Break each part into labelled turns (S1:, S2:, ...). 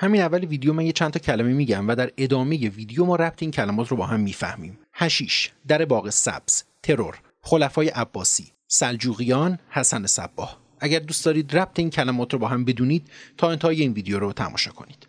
S1: همین اول ویدیو من یه چند تا کلمه میگم و در ادامه ویدیو ما ربط این کلمات رو با هم میفهمیم هشیش در باغ سبز ترور خلفای عباسی سلجوقیان حسن صباه اگر دوست دارید ربط این کلمات رو با هم بدونید تا انتهای این ویدیو رو تماشا کنید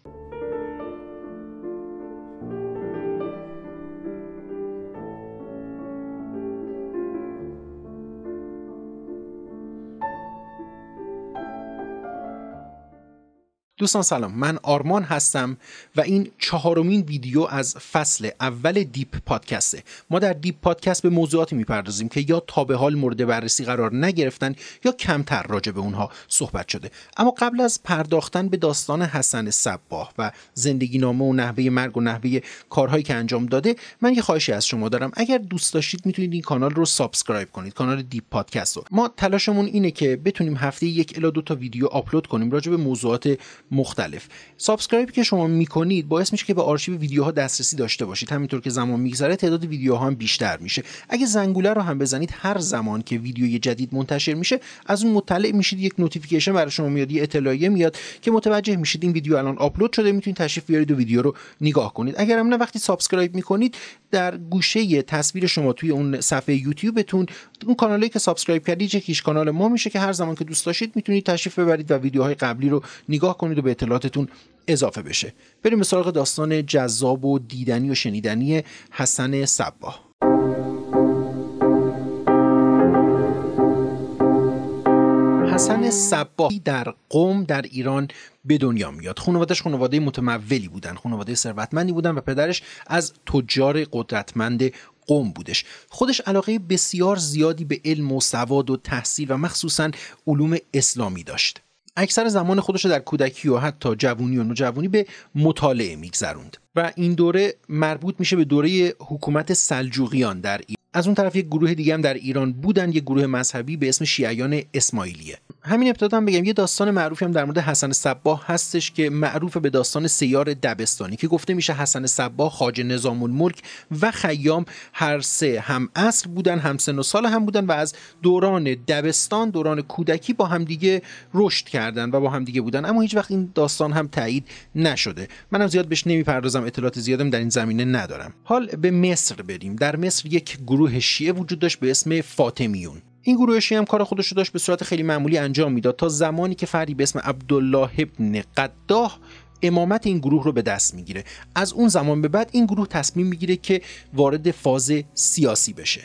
S1: دوستان سلام من آرمان هستم و این چهارمین ویدیو از فصل اول دیپ پادکسته ما در دیپ پادکست به موضوعاتی میپردازیم که یا تا به حال مورد بررسی قرار نگرفتن یا کمتر راجع به اونها صحبت شده اما قبل از پرداختن به داستان حسن صباه و زندگی نامه و نحوه مرگ و نحوه کارهایی که انجام داده من یه خواهشی از شما دارم اگر دوست داشتید میتونید این کانال رو سابسکرایب کنید کانال دیپ پادکست رو ما تلاشمون اینه که بتونیم هفته یک الی دو تا ویدیو آپلود کنیم راجع به موضوعات مختلف سابسکرایب که شما میکنید باعث میشه که به آرشیو ویدیوها دسترسی داشته باشید همینطور که زمان میگذره تعداد ویدیوها هم بیشتر میشه اگه زنگوله رو هم بزنید هر زمان که ویدیوی جدید منتشر میشه از اون مطلع میشید یک نوتیفیکیشن برای شما میاد یه اطلاعیه میاد که متوجه میشید این ویدیو الان آپلود شده میتونید تشریف بیارید و ویدیو رو نگاه کنید اگر هم نه وقتی سابسکرایب میکنید در گوشه تصویر شما توی اون صفحه یوتیوبتون اون کانالی که سابسکرایب کردید یکیش کانال ما میشه که هر زمان که دوست داشتید میتونید تشریف ببرید و ویدیوهای قبلی رو نگاه کنید و به اطلاعاتتون اضافه بشه بریم به سراغ داستان جذاب و دیدنی و شنیدنی حسن صباه حسن سباهی در قوم در ایران به دنیا میاد خانوادهش خانواده متمولی بودن خانواده ثروتمندی بودن و پدرش از تجار قدرتمند قوم بودش خودش علاقه بسیار زیادی به علم و سواد و تحصیل و مخصوصا علوم اسلامی داشت اکثر زمان خودش در کودکی و حتی جوونی و نوجوانی به مطالعه میگذروند و این دوره مربوط میشه به دوره حکومت سلجوقیان در ایران از اون طرف یک گروه دیگه هم در ایران بودن یک گروه مذهبی به اسم شیعیان اسماعیلیه همین ابتدا هم بگم یه داستان معروفی هم در مورد حسن صباه هستش که معروف به داستان سیار دبستانی که گفته میشه حسن صباه خاج نظام الملک و خیام هر سه هم اصل بودن هم سن و سال هم بودن و از دوران دبستان دوران کودکی با هم دیگه رشد کردن و با هم دیگه بودن اما هیچ وقت این داستان هم تایید نشده منم زیاد بهش نمیپردازم اطلاعات زیادم در این زمینه ندارم حال به مصر بریم در مصر یک گروه شیعه وجود داشت به اسم فاطمیون این گروه شیعه هم کار خودش رو داشت به صورت خیلی معمولی انجام میداد تا زمانی که فردی به اسم عبدالله ابن قداه امامت این گروه رو به دست میگیره از اون زمان به بعد این گروه تصمیم میگیره که وارد فاز سیاسی بشه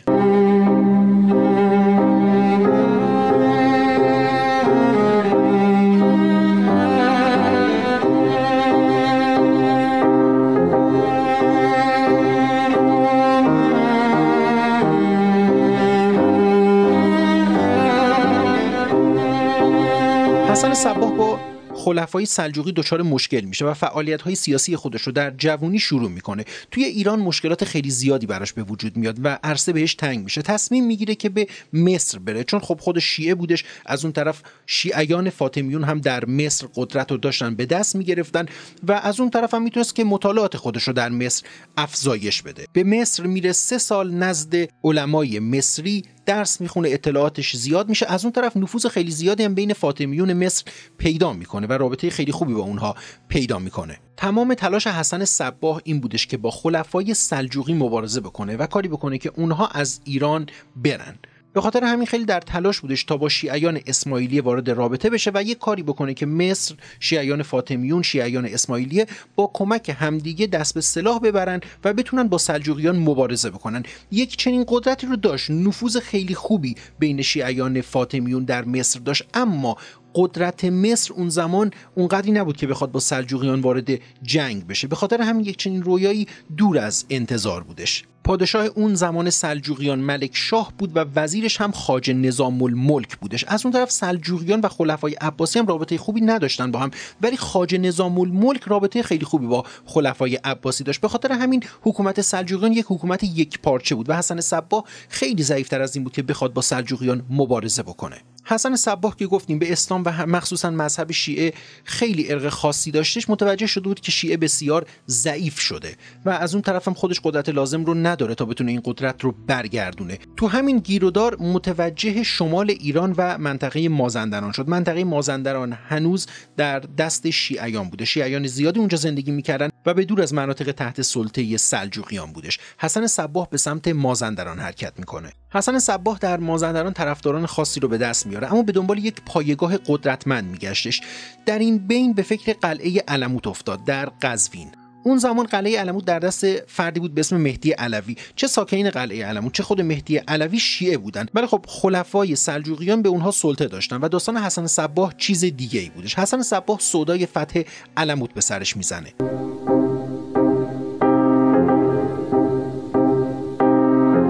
S1: حسن صبح با خلفای سلجوقی دچار مشکل میشه و فعالیت های سیاسی خودش رو در جوانی شروع میکنه توی ایران مشکلات خیلی زیادی براش به وجود میاد و عرصه بهش تنگ میشه تصمیم میگیره که به مصر بره چون خب خود شیعه بودش از اون طرف شیعیان فاطمیون هم در مصر قدرت رو داشتن به دست میگرفتن و از اون طرف هم میتونست که مطالعات خودش رو در مصر افزایش بده به مصر میره سه سال نزد علمای مصری درس میخونه اطلاعاتش زیاد میشه از اون طرف نفوذ خیلی زیادی هم بین فاطمیون مصر پیدا میکنه و رابطه خیلی خوبی با اونها پیدا میکنه تمام تلاش حسن صباه این بودش که با خلفای سلجوقی مبارزه بکنه و کاری بکنه که اونها از ایران برن به خاطر همین خیلی در تلاش بودش تا با شیعیان اسماعیلی وارد رابطه بشه و یه کاری بکنه که مصر شیعیان فاطمیون شیعیان اسماعیلی با کمک همدیگه دست به سلاح ببرن و بتونن با سلجوقیان مبارزه بکنن یک چنین قدرتی رو داشت نفوذ خیلی خوبی بین شیعیان فاطمیون در مصر داشت اما قدرت مصر اون زمان اونقدری نبود که بخواد با سلجوقیان وارد جنگ بشه به خاطر همین یک چنین رویایی دور از انتظار بودش پادشاه اون زمان سلجوقیان ملک شاه بود و وزیرش هم خاج نظام الملک بودش از اون طرف سلجوقیان و خلفای عباسی هم رابطه خوبی نداشتن با هم ولی خاج نظام الملک رابطه خیلی خوبی با خلفای عباسی داشت به خاطر همین حکومت سلجوقیان یک حکومت یک پارچه بود و حسن صبا خیلی ضعیفتر از این بود که بخواد با سلجوقیان مبارزه بکنه حسن صباح که گفتیم به اسلام و مخصوصا مذهب شیعه خیلی ارق خاصی داشتش متوجه شده بود که شیعه بسیار ضعیف شده و از اون هم خودش قدرت لازم رو نداره تا بتونه این قدرت رو برگردونه تو همین گیرودار متوجه شمال ایران و منطقه مازندران شد منطقه مازندران هنوز در دست شیعیان بوده شیعیان زیادی اونجا زندگی میکردن و به دور از مناطق تحت سلطه سلجوقیان بودش حسن صباح به سمت مازندران حرکت میکنه حسن صباح در مازندران طرفداران خاصی رو به دست اما به دنبال یک پایگاه قدرتمند میگشتش در این بین به فکر قلعه علموت افتاد در قزوین اون زمان قلعه علموت در دست فردی بود به اسم مهدی علوی چه ساکنین قلعه علموت چه خود مهدی علوی شیعه بودن ولی بله خب خلفای سلجوقیان به اونها سلطه داشتن و داستان حسن صباه چیز دیگه ای بودش حسن صباه صدای فتح علموت به سرش میزنه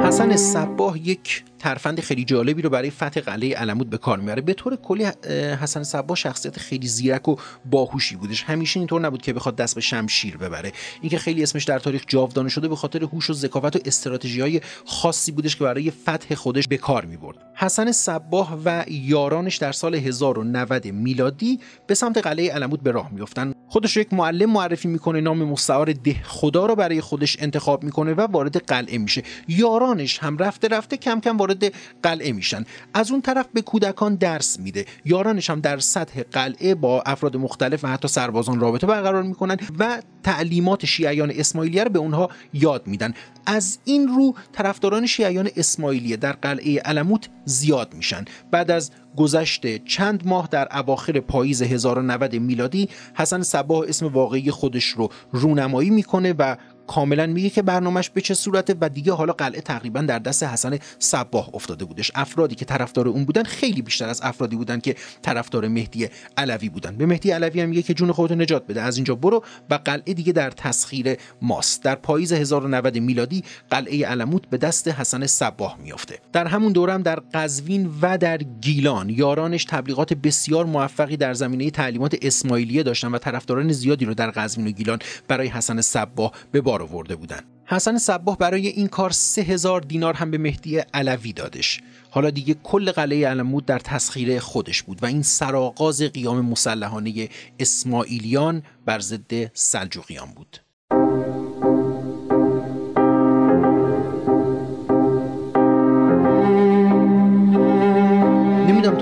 S1: حسن صباه یک ترفند خیلی جالبی رو برای فتح قلعه علمود به کار میاره به طور کلی حسن صبا شخصیت خیلی زیرک و باهوشی بودش همیشه اینطور نبود که بخواد دست به شمشیر ببره اینکه خیلی اسمش در تاریخ جاودانه شده به خاطر هوش و ذکاوت و استراتژی های خاصی بودش که برای فتح خودش به کار میبرد حسن صباه و یارانش در سال 1090 میلادی به سمت قلعه علمود به راه میافتند خودش یک معلم معرفی میکنه نام مستعار ده خدا رو برای خودش انتخاب میکنه و وارد قلعه میشه یارانش هم رفته رفته کم کم وارد وارد قلعه میشن از اون طرف به کودکان درس میده یارانش هم در سطح قلعه با افراد مختلف و حتی سربازان رابطه برقرار میکنن و تعلیمات شیعیان اسماعیلیه رو به اونها یاد میدن از این رو طرفداران شیعیان اسماعیلیه در قلعه علموت زیاد میشن بعد از گذشته چند ماه در اواخر پاییز 1090 میلادی حسن سباه اسم واقعی خودش رو رونمایی میکنه و کاملا میگه که برنامهش به چه صورته و دیگه حالا قلعه تقریبا در دست حسن صباه افتاده بودش افرادی که طرفدار اون بودن خیلی بیشتر از افرادی بودن که طرفدار مهدی علوی بودن به مهدی علوی هم میگه که جون خودتو نجات بده از اینجا برو و قلعه دیگه در تسخیر ماست در پاییز 1090 میلادی قلعه علموت به دست حسن صباه میافته در همون دوره هم در قزوین و در گیلان یارانش تبلیغات بسیار موفقی در زمینه تعلیمات اسماعیلیه داشتن و طرفداران زیادی رو در قزوین و گیلان برای حسن صباه به بار آورده بودن حسن صباه برای این کار هزار دینار هم به مهدی علوی دادش حالا دیگه کل قلعه علمود در تسخیر خودش بود و این سرآغاز قیام مسلحانه اسماعیلیان بر ضد سلجوقیان بود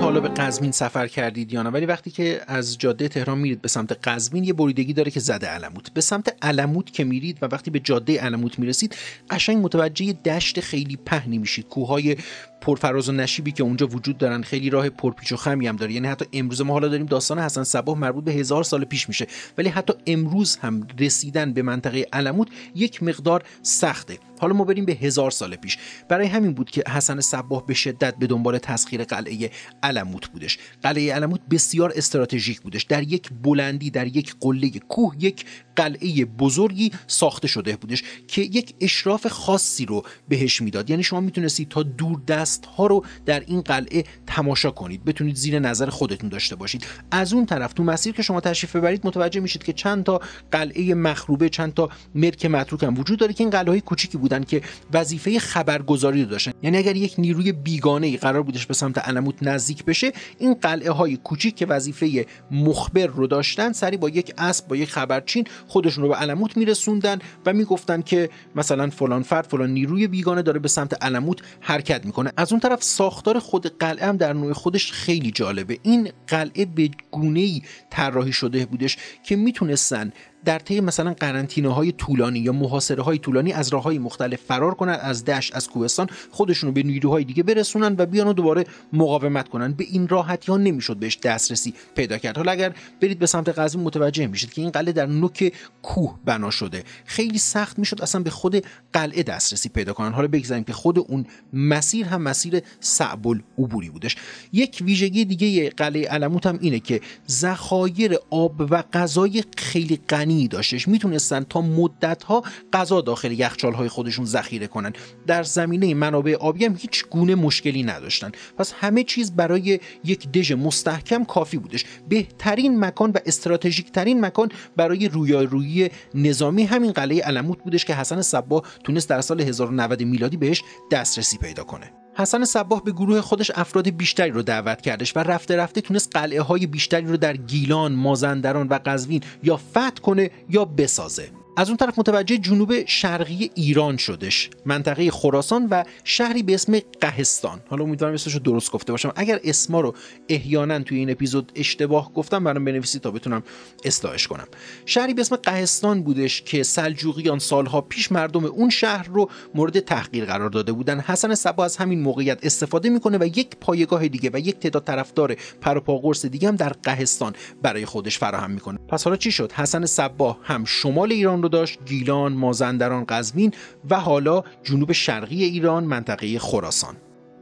S1: نمیدونم تا سفر کردید یا نه ولی وقتی که از جاده تهران میرید به سمت قزوین یه بریدگی داره که زده علموت به سمت علموت که میرید و وقتی به جاده علموت میرسید قشنگ متوجه دشت خیلی پهنی میشید کوههای پرفراز و نشیبی که اونجا وجود دارن خیلی راه پرپیچ و خمی هم داره یعنی حتی امروز ما حالا داریم داستان حسن صباه مربوط به هزار سال پیش میشه ولی حتی امروز هم رسیدن به منطقه علموت یک مقدار سخته حالا ما بریم به هزار سال پیش برای همین بود که حسن صباه به شدت به دنبال تسخیر قلعه علموت بودش قلعه علموت بسیار استراتژیک بودش در یک بلندی در یک قله کوه یک قلعه بزرگی ساخته شده بودش که یک اشراف خاصی رو بهش میداد یعنی شما میتونستید تا دور دست دست ها رو در این قلعه تماشا کنید بتونید زیر نظر خودتون داشته باشید از اون طرف تو مسیر که شما تشریف ببرید متوجه میشید که چند تا قلعه مخروبه چند تا مرک متروک هم وجود داره که این قلعه های کوچیکی بودن که وظیفه خبرگزاری رو داشتن یعنی اگر یک نیروی بیگانه ای قرار بودش به سمت علموت نزدیک بشه این قلعه های کوچیک که وظیفه مخبر رو داشتن سری با یک اسب با یک خبرچین خودشون رو به علموت میرسوندن و میگفتن که مثلا فلان فرد فلان نیروی بیگانه داره به سمت علموت حرکت میکنه از اون طرف ساختار خود قلعه هم در نوع خودش خیلی جالبه این قلعه به گونه ای طراحی شده بودش که میتونستن در طی مثلا قرنطینه های طولانی یا محاصره های طولانی از راه های مختلف فرار کنند از دشت از کوهستان خودشون به نیروهای دیگه برسونن و بیان و دوباره مقاومت کنن به این راحتی ها نمیشد بهش دسترسی پیدا کرد حالا اگر برید به سمت قزوین متوجه میشید که این قلعه در نوک کوه بنا شده خیلی سخت میشد اصلا به خود قلعه دسترسی پیدا کنن حالا بگذاریم که خود اون مسیر هم مسیر صعب العبوری بودش یک ویژگی دیگه قلعه علموت هم اینه که ذخایر آب و غذای خیلی غنی غنی داشتش میتونستن تا مدت ها غذا داخل یخچال های خودشون ذخیره کنن در زمینه منابع آبی هم هیچ گونه مشکلی نداشتن پس همه چیز برای یک دژ مستحکم کافی بودش بهترین مکان و استراتژیک ترین مکان برای رویارویی نظامی همین قلعه علموت بودش که حسن صبا تونست در سال 1090 میلادی بهش دسترسی پیدا کنه حسن صباح به گروه خودش افراد بیشتری رو دعوت کردش و رفته رفته تونست قلعه های بیشتری رو در گیلان، مازندران و قزوین یا فتح کنه یا بسازه از اون طرف متوجه جنوب شرقی ایران شدش منطقه خراسان و شهری به اسم قهستان حالا امیدوارم اسمش رو درست گفته باشم اگر اسما رو احیانا توی این اپیزود اشتباه گفتم برام بنویسید تا بتونم اصلاحش کنم شهری به اسم قهستان بودش که سلجوقیان سالها پیش مردم اون شهر رو مورد تحقیر قرار داده بودن حسن سبا از همین موقعیت استفاده میکنه و یک پایگاه دیگه و یک تعداد طرفدار پروپاگورس دیگه هم در قهستان برای خودش فراهم میکنه پس حالا چی شد حسن سبا هم شمال ایران رو داشت گیلان، مازندران، قزوین و حالا جنوب شرقی ایران منطقه خراسان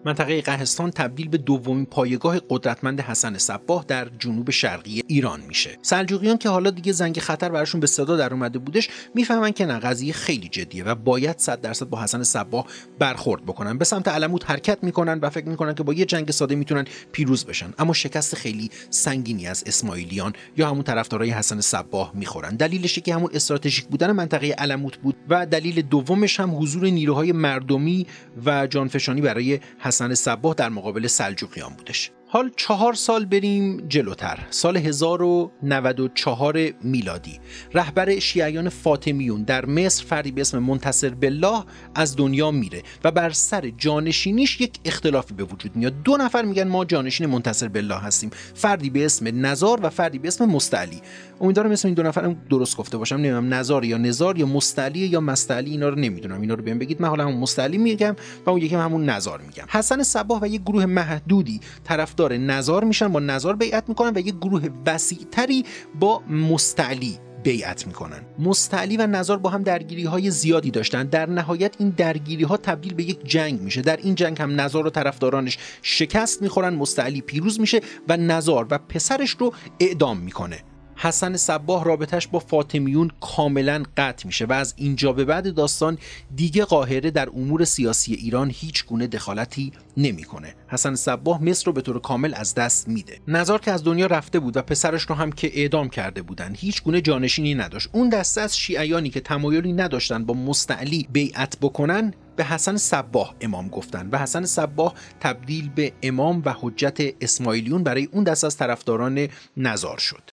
S1: منطقه قهستان تبدیل به دومین پایگاه قدرتمند حسن صباه در جنوب شرقی ایران میشه سلجوقیان که حالا دیگه زنگ خطر براشون به صدا در اومده بودش میفهمن که نه خیلی جدیه و باید 100 درصد با حسن صباه برخورد بکنن به سمت علموت حرکت میکنن و فکر میکنن که با یه جنگ ساده میتونن پیروز بشن اما شکست خیلی سنگینی از اسماعیلیان یا همون طرفدارای حسن صباه میخورن دلیلش که همون استراتژیک بودن منطقه علموت بود و دلیل دومش هم حضور نیروهای مردمی و جانفشانی برای حسن صباه در مقابل سلجوقیان بودش حال چهار سال بریم جلوتر سال 1094 میلادی رهبر شیعیان فاطمیون در مصر فردی به اسم منتصر بالله از دنیا میره و بر سر جانشینیش یک اختلافی به وجود میاد دو نفر میگن ما جانشین منتصر بالله هستیم فردی به اسم نزار و فردی به اسم مستعلی امیدوارم اسم این دو نفرم درست گفته باشم نمیدونم نزار یا نزار یا مستعلی یا مستعلی اینا رو نمیدونم اینا رو بهم بگید من حالا همون مستعلی میگم و اون یکی همون نزار میگم حسن صباح و یک گروه محدودی طرف طرفدار نظار میشن با نظار بیعت میکنن و یه گروه وسیعتری با مستعلی بیعت میکنن مستعلی و نظار با هم درگیری های زیادی داشتن در نهایت این درگیری ها تبدیل به یک جنگ میشه در این جنگ هم نظار و طرفدارانش شکست میخورن مستعلی پیروز میشه و نظار و پسرش رو اعدام میکنه حسن صباه رابطش با فاطمیون کاملا قطع میشه و از اینجا به بعد داستان دیگه قاهره در امور سیاسی ایران هیچ گونه دخالتی نمیکنه. حسن صباه مصر رو به طور کامل از دست میده. نظار که از دنیا رفته بود و پسرش رو هم که اعدام کرده بودن هیچ گونه جانشینی نداشت. اون دسته از شیعیانی که تمایلی نداشتن با مستعلی بیعت بکنن به حسن صباه امام گفتن و حسن صباه تبدیل به امام و حجت اسماعیلیون برای اون دست از طرفداران نزار شد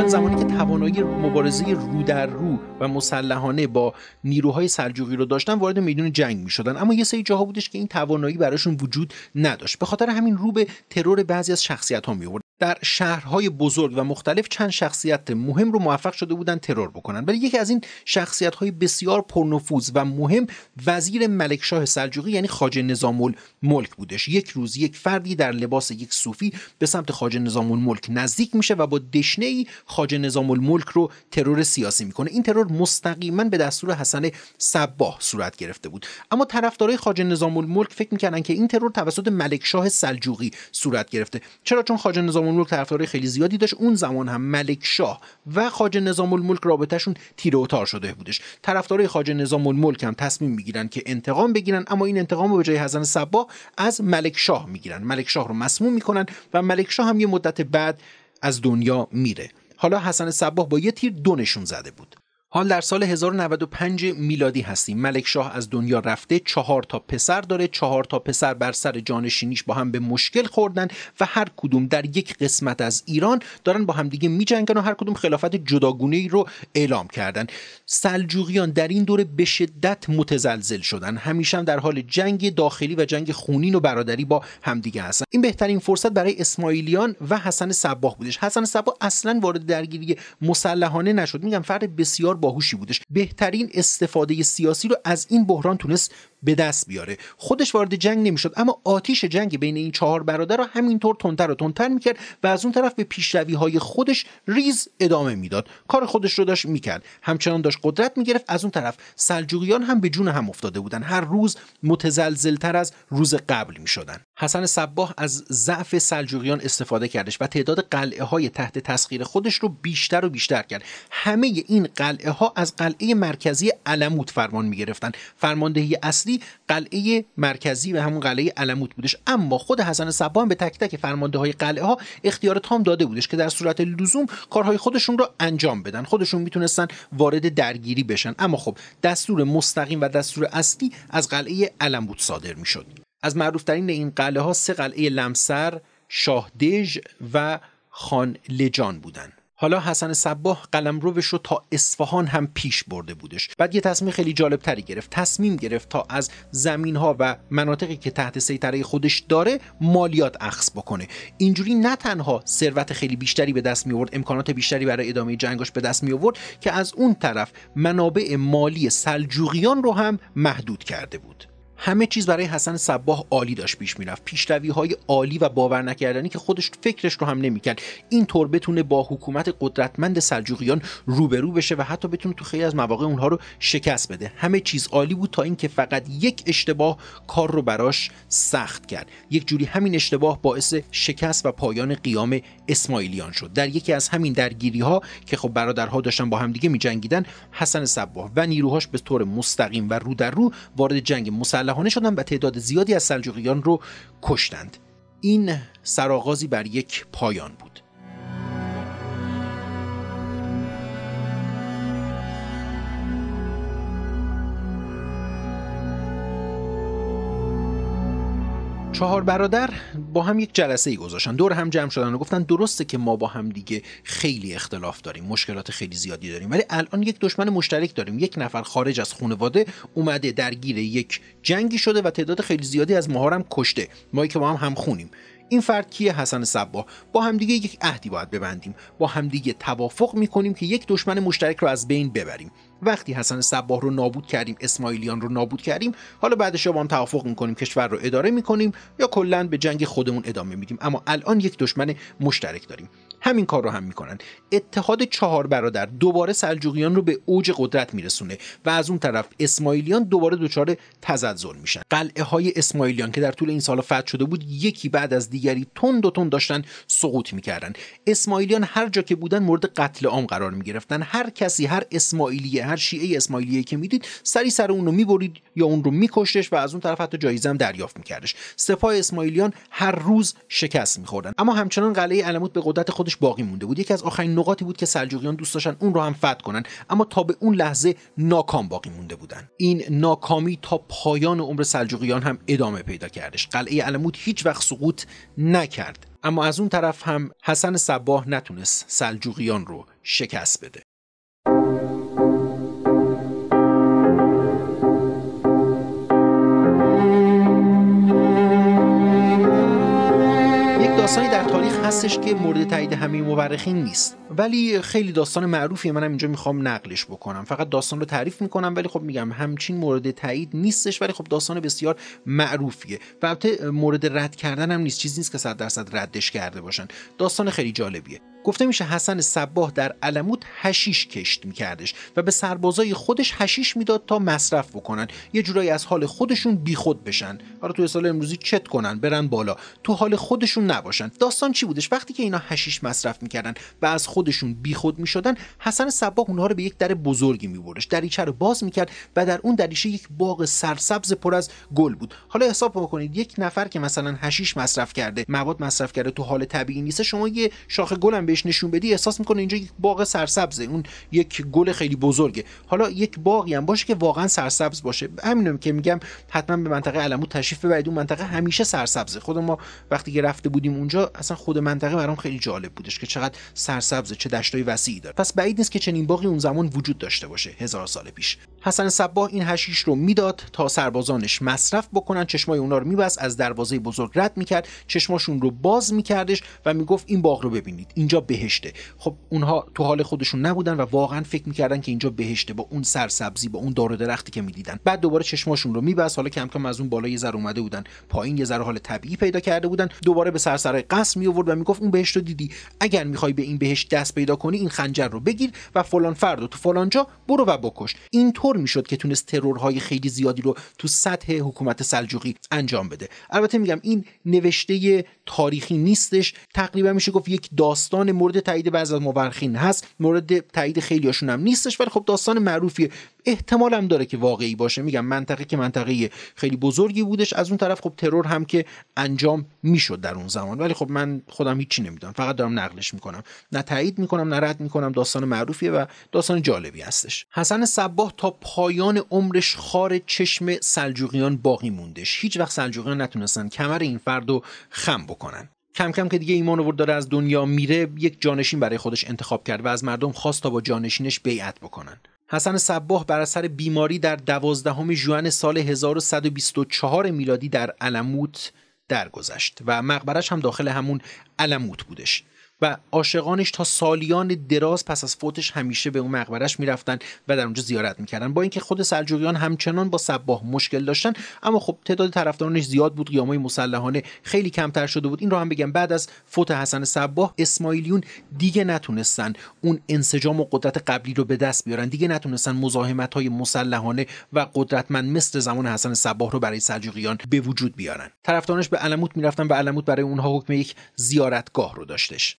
S1: میان زمانی که توانایی مبارزه رو در رو و مسلحانه با نیروهای سلجوقی رو داشتن وارد میدون جنگ میشدن اما یه سری جاها بودش که این توانایی براشون وجود نداشت به خاطر همین رو به ترور بعضی از شخصیت ها در شهرهای بزرگ و مختلف چند شخصیت مهم رو موفق شده بودن ترور بکنن ولی یکی از این شخصیت های بسیار پرنفوذ و مهم وزیر ملکشاه سلجوقی یعنی خاجه نظام ملک بودش یک روز یک فردی در لباس یک صوفی به سمت خاجه نظام ملک نزدیک میشه و با دشنه ای خاجه نظام ملک رو ترور سیاسی میکنه این ترور مستقیما به دستور حسن صباه صورت گرفته بود اما طرفدارای خاجه نظام ملک فکر میکردن که این ترور توسط ملکشاه سلجوقی صورت گرفته چرا چون خاجه نظام نظام طرفدارای خیلی زیادی داشت اون زمان هم ملک شاه و خاج نظام الملک رابطهشون تیره و تار شده بودش طرفدارای خاج نظام الملک هم تصمیم میگیرن که انتقام بگیرن اما این انتقام رو به جای حسن صبا از ملک شاه میگیرن ملک شاه رو مسموم میکنن و ملک شاه هم یه مدت بعد از دنیا میره حالا حسن صباه با یه تیر دونشون زده بود حال در سال 1095 میلادی هستیم ملک شاه از دنیا رفته چهار تا پسر داره چهار تا پسر بر سر جانشینیش با هم به مشکل خوردن و هر کدوم در یک قسمت از ایران دارن با همدیگه دیگه جنگن و هر کدوم خلافت جداگونه ای رو اعلام کردن سلجوقیان در این دوره به شدت متزلزل شدن همیشه هم در حال جنگ داخلی و جنگ خونین و برادری با همدیگه هستن این بهترین فرصت برای اسماعیلیان و حسن صباه بودش حسن صباه اصلا وارد درگیری مسلحانه نشد میگم فرد بسیار باهوشی بودش بهترین استفاده سیاسی رو از این بحران تونست به دست بیاره خودش وارد جنگ نمیشد اما آتیش جنگ بین این چهار برادر را همینطور تندتر و تندتر میکرد و از اون طرف به پیشروی های خودش ریز ادامه میداد کار خودش رو داشت میکرد همچنان داشت قدرت میگرفت از اون طرف سلجوقیان هم به جون هم افتاده بودن هر روز متزلزلتر از روز قبل میشدن حسن صباه از ضعف سلجوقیان استفاده کردش و تعداد قلعه های تحت تسخیر خودش رو بیشتر و بیشتر کرد همه این قلعه ها از قلعه مرکزی علموت فرمان میگرفتن فرماندهی اصلی اصلی قلعه مرکزی و همون قلعه علموت بودش اما خود حسن صبا به تک تک فرمانده های قلعه ها اختیار تام داده بودش که در صورت لزوم کارهای خودشون رو انجام بدن خودشون میتونستن وارد درگیری بشن اما خب دستور مستقیم و دستور اصلی از قلعه علموت صادر میشد از معروفترین این قلعه ها سه قلعه لمسر شاهدژ و خان لجان بودند. حالا حسن صباه روش رو تا اصفهان هم پیش برده بودش بعد یه تصمیم خیلی جالب تری گرفت تصمیم گرفت تا از زمین ها و مناطقی که تحت سیطره خودش داره مالیات اخص بکنه اینجوری نه تنها ثروت خیلی بیشتری به دست می آورد امکانات بیشتری برای ادامه جنگش به دست می آورد که از اون طرف منابع مالی سلجوقیان رو هم محدود کرده بود همه چیز برای حسن صباه عالی داشت پیش میرفت پیشروی های عالی و باور نکردنی که خودش فکرش رو هم نمیکرد اینطور بتونه با حکومت قدرتمند سلجوقیان روبرو بشه و حتی بتونه تو خیلی از مواقع اونها رو شکست بده همه چیز عالی بود تا اینکه فقط یک اشتباه کار رو براش سخت کرد یک جوری همین اشتباه باعث شکست و پایان قیام اسماعیلیان شد در یکی از همین درگیری ها که خب برادرها داشتن با همدیگه میجنگیدن حسن صباه و نیروهاش به طور مستقیم و رو در رو وارد جنگ مسلحانه شدند و تعداد زیادی از سلجوقیان رو کشتند این سرآغازی بر یک پایان بود چهار برادر با هم یک جلسه ای گذاشتن دور هم جمع شدن و گفتن درسته که ما با هم دیگه خیلی اختلاف داریم مشکلات خیلی زیادی داریم ولی الان یک دشمن مشترک داریم یک نفر خارج از خانواده اومده درگیر یک جنگی شده و تعداد خیلی زیادی از ماها کشته ما که با هم هم خونیم این فرد کیه حسن صبا با هم دیگه یک عهدی باید ببندیم با همدیگه توافق میکنیم که یک دشمن مشترک رو از بین ببریم وقتی حسن صباه رو نابود کردیم اسماعیلیان رو نابود کردیم حالا بعد با هم توافق میکنیم کشور رو اداره میکنیم یا کلا به جنگ خودمون ادامه میدیم اما الان یک دشمن مشترک داریم همین کار رو هم میکنن اتحاد چهار برادر دوباره سلجوقیان رو به اوج قدرت میرسونه و از اون طرف اسماعیلیان دوباره دچار تزلزل میشن قلعه های اسماعیلیان که در طول این سال فتح شده بود یکی بعد از دیگری تند و تند داشتن سقوط میکردن اسماعیلیان هر جا که بودن مورد قتل عام قرار میگرفتن هر کسی هر اسماعیلیه هر شیعه اسماعیلیه که میدید سری سر اون رو میبرید یا اون رو میکشتش و از اون طرف حتی جایزه دریافت میکردش سپاه اسماعیلیان هر روز شکست میخوردن اما همچنان قلعه علموت به قدرت خود باقی مونده بود یکی از آخرین نقاطی بود که سلجوقیان دوست داشتن اون رو هم فتح کنن اما تا به اون لحظه ناکام باقی مونده بودن این ناکامی تا پایان عمر سلجوقیان هم ادامه پیدا کردش قلعه علمود هیچ وقت سقوط نکرد اما از اون طرف هم حسن صباه نتونست سلجوقیان رو شکست بده داستانی در تاریخ هستش که مورد تایید همه مورخین نیست ولی خیلی داستان معروفی منم اینجا میخوام نقلش بکنم فقط داستان رو تعریف میکنم ولی خب میگم همچین مورد تایید نیستش ولی خب داستان بسیار معروفیه و البته مورد رد کردن هم نیست چیزی نیست که صد درصد ردش کرده باشن داستان خیلی جالبیه گفته میشه حسن صباه در علموت هشیش کشت میکردش و به سربازای خودش هشیش میداد تا مصرف بکنن یه جورایی از حال خودشون بیخود بشن حالا تو سال امروزی چت کنن برن بالا تو حال خودشون نباشن داستان چی بودش وقتی که اینا هشیش مصرف میکردن و از خودشون بیخود میشدن حسن صباه اونها رو به یک در بزرگی میبردش دریچه رو باز میکرد و در اون دریچه یک باغ سرسبز پر از گل بود حالا حساب بکنید یک نفر که مثلا هشیش مصرف کرده مواد مصرف کرده تو حال طبیعی نیست شما یه شاخه گلم بهش نشون بدی احساس میکنه اینجا یک باغ سرسبزه اون یک گل خیلی بزرگه حالا یک باغی هم باشه که واقعا سرسبز باشه همینم که میگم حتما به منطقه علمو تشریف ببرید اون منطقه همیشه سرسبزه خود ما وقتی که رفته بودیم اونجا اصلا خود منطقه برام خیلی جالب بودش که چقدر سرسبزه چه دشتای وسیعی داره پس بعید نیست که چنین باغی اون زمان وجود داشته باشه هزار سال پیش حسن صباه این هشیش رو میداد تا سربازانش مصرف بکنن چشمای اونا رو میبست از دروازه بزرگ رد میکرد چشماشون رو باز میکردش و میگفت این باغ رو ببینید اینجا بهشته خب اونها تو حال خودشون نبودن و واقعا فکر میکردن که اینجا بهشته با اون سرسبزی با اون دار و درختی که میدیدن بعد دوباره چشماشون رو میبست حالا کم کم از اون بالا یه ذره اومده بودن پایین یه ذره حال طبیعی پیدا کرده بودن دوباره به سرسرای قصر می آورد و میگفت اون بهشت رو دیدی اگر میخوای به این بهشت دست پیدا کنی این خنجر رو بگیر و فلان فرد رو تو فلان جا برو و بکش اینطور میشد که تونست ترورهای خیلی زیادی رو تو سطح حکومت سلجوقی انجام بده البته میگم این نوشته تاریخی نیستش تقریبا میشه گفت یک داستان مورد تایید بعضی از مورخین هست مورد تایید خیلیاشون هم نیستش ولی خب داستان معروفیه احتمال داره که واقعی باشه میگم منطقه که منطقه خیلی بزرگی بودش از اون طرف خب ترور هم که انجام میشد در اون زمان ولی خب من خودم هیچی نمیدونم فقط دارم نقلش میکنم نه تایید میکنم نه رد میکنم داستان معروفیه و داستان جالبی هستش حسن صباه تا پایان عمرش خار چشم سلجوقیان باقی موندش هیچ وقت سلجوقیان نتونستن کمر این فرد رو خم بکنن کم کم که دیگه ایمان آورد داره از دنیا میره یک جانشین برای خودش انتخاب کرد و از مردم خواست تا با جانشینش بیعت بکنن حسن صباه بر اثر بیماری در دوازدهم ژوئن سال 1124 میلادی در علموت درگذشت و مقبرش هم داخل همون علموت بودش و عاشقانش تا سالیان دراز پس از فوتش همیشه به اون مقبرش میرفتن و در اونجا زیارت میکردن با اینکه خود سلجوقیان همچنان با سباه مشکل داشتن اما خب تعداد طرفدارانش زیاد بود قیامای مسلحانه خیلی کمتر شده بود این رو هم بگم بعد از فوت حسن سباه اسماعیلیون دیگه نتونستن اون انسجام و قدرت قبلی رو به دست بیارن دیگه نتونستن مزاحمت های مسلحانه و قدرتمند مثل زمان حسن سباه رو برای سلجوقیان به وجود بیارن طرفدارانش به علموت میرفتن و علموت برای اونها حکم یک زیارتگاه رو داشتش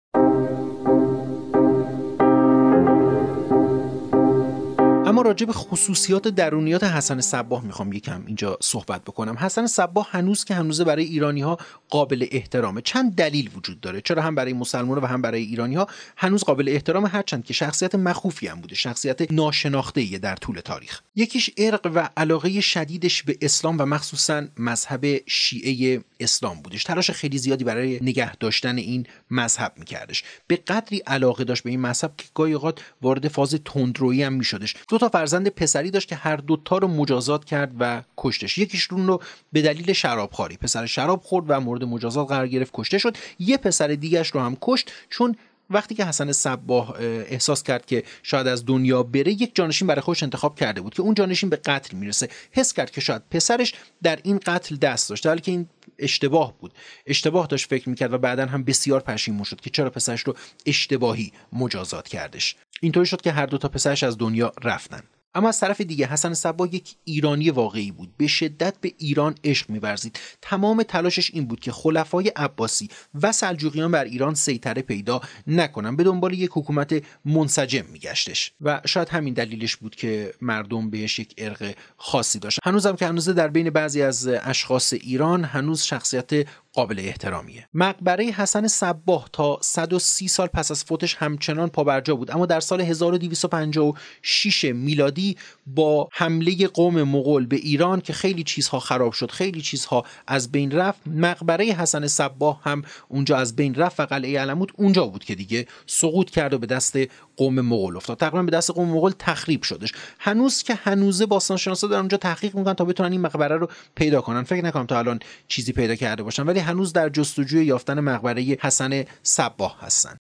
S1: راجع به خصوصیات درونیات حسن صباه میخوام یکم اینجا صحبت بکنم حسن صباه هنوز که هنوزه برای ایرانی ها قابل احترامه چند دلیل وجود داره چرا هم برای مسلمان و هم برای ایرانی ها هنوز قابل احترام هرچند که شخصیت مخوفی هم بوده شخصیت ناشناخته در طول تاریخ یکیش ارق و علاقه شدیدش به اسلام و مخصوصا مذهب شیعه اسلام بودش تلاش خیلی زیادی برای نگه داشتن این مذهب میکردش به قدری علاقه داشت به این مذهب که گاهی اوقات وارد فاز تندرویی هم میشدش دو تا فرزند پسری داشت که هر دوتا رو مجازات کرد و کشتش یکیش رو به دلیل شرابخوری پسر شراب خورد و مورد مجازات قرار گرفت کشته شد یه پسر دیگرش رو هم کشت چون وقتی که حسن صباه احساس کرد که شاید از دنیا بره یک جانشین برای خودش انتخاب کرده بود که اون جانشین به قتل میرسه حس کرد که شاید پسرش در این قتل دست داشت حال که این اشتباه بود اشتباه داشت فکر میکرد و بعدا هم بسیار پشیمون شد که چرا پسرش رو اشتباهی مجازات کردش اینطوری شد که هر دو تا پسرش از دنیا رفتن اما از طرف دیگه حسن صبا یک ایرانی واقعی بود به شدت به ایران عشق میورزید تمام تلاشش این بود که خلفای عباسی و سلجوقیان بر ایران سیطره پیدا نکنن به دنبال یک حکومت منسجم میگشتش و شاید همین دلیلش بود که مردم بهش یک ارق خاصی داشت هنوزم که هنوز در بین بعضی از اشخاص ایران هنوز شخصیت قابل احترامیه مقبره حسن صباه تا 130 سال پس از فوتش همچنان پابرجا بود اما در سال 1256 میلادی با حمله قوم مغول به ایران که خیلی چیزها خراب شد خیلی چیزها از بین رفت مقبره حسن صباه هم اونجا از بین رفت و قلعه علمود اونجا بود که دیگه سقوط کرد و به دست قوم مغول افتاد تقریبا به دست قوم مغول تخریب شدش هنوز که هنوزه باستانشناسا دارن اونجا تحقیق میکنن تا بتونن این مقبره رو پیدا کنن فکر نکنم تا الان چیزی پیدا کرده باشن ولی هنوز در جستجوی یافتن مقبره حسن صباه هستن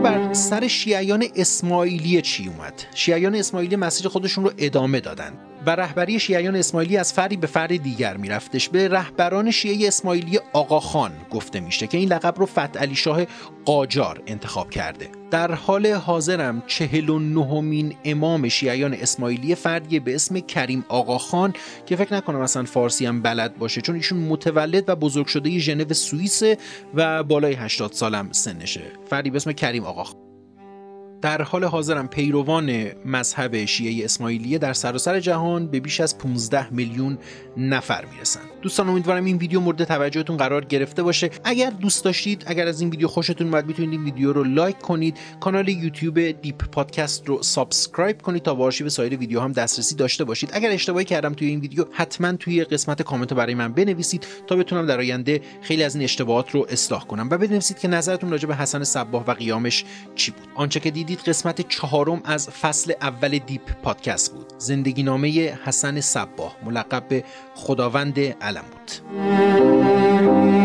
S1: بر سر شیعیان اسماعیلی چی اومد شیعیان اسماعیلی مسیر خودشون رو ادامه دادن و رهبری شیعیان اسماعیلی از فردی به فرد دیگر میرفتش به رهبران شیعه اسماعیلی آقاخان گفته میشه که این لقب رو فتح علی شاه قاجار انتخاب کرده در حال حاضرم چهل و نهمین امام شیعیان اسماعیلی فردی به اسم کریم آقاخان که فکر نکنم اصلا فارسی هم بلد باشه چون ایشون متولد و بزرگ شده ژنو سوئیس و بالای 80 سالم سنشه فردی به اسم کریم آقاخان در حال حاضرم پیروان مذهب شیعه اسماعیلیه در سراسر جهان به بیش از 15 میلیون نفر میرسن دوستان امیدوارم این ویدیو مورد توجهتون قرار گرفته باشه اگر دوست داشتید اگر از این ویدیو خوشتون اومد میتونید این ویدیو رو لایک کنید کانال یوتیوب دیپ پادکست رو سابسکرایب کنید تا به سایر ویدیو هم دسترسی داشته باشید اگر اشتباهی کردم توی این ویدیو حتما توی قسمت کامنت برای من بنویسید تا بتونم در آینده خیلی از این اشتباهات رو اصلاح کنم و بنویسید که نظرتون راجع به حسن صباه و قیامش چی بود آنچه که شنیدید قسمت چهارم از فصل اول دیپ پادکست بود زندگی نامه حسن صباه ملقب به خداوند علم بود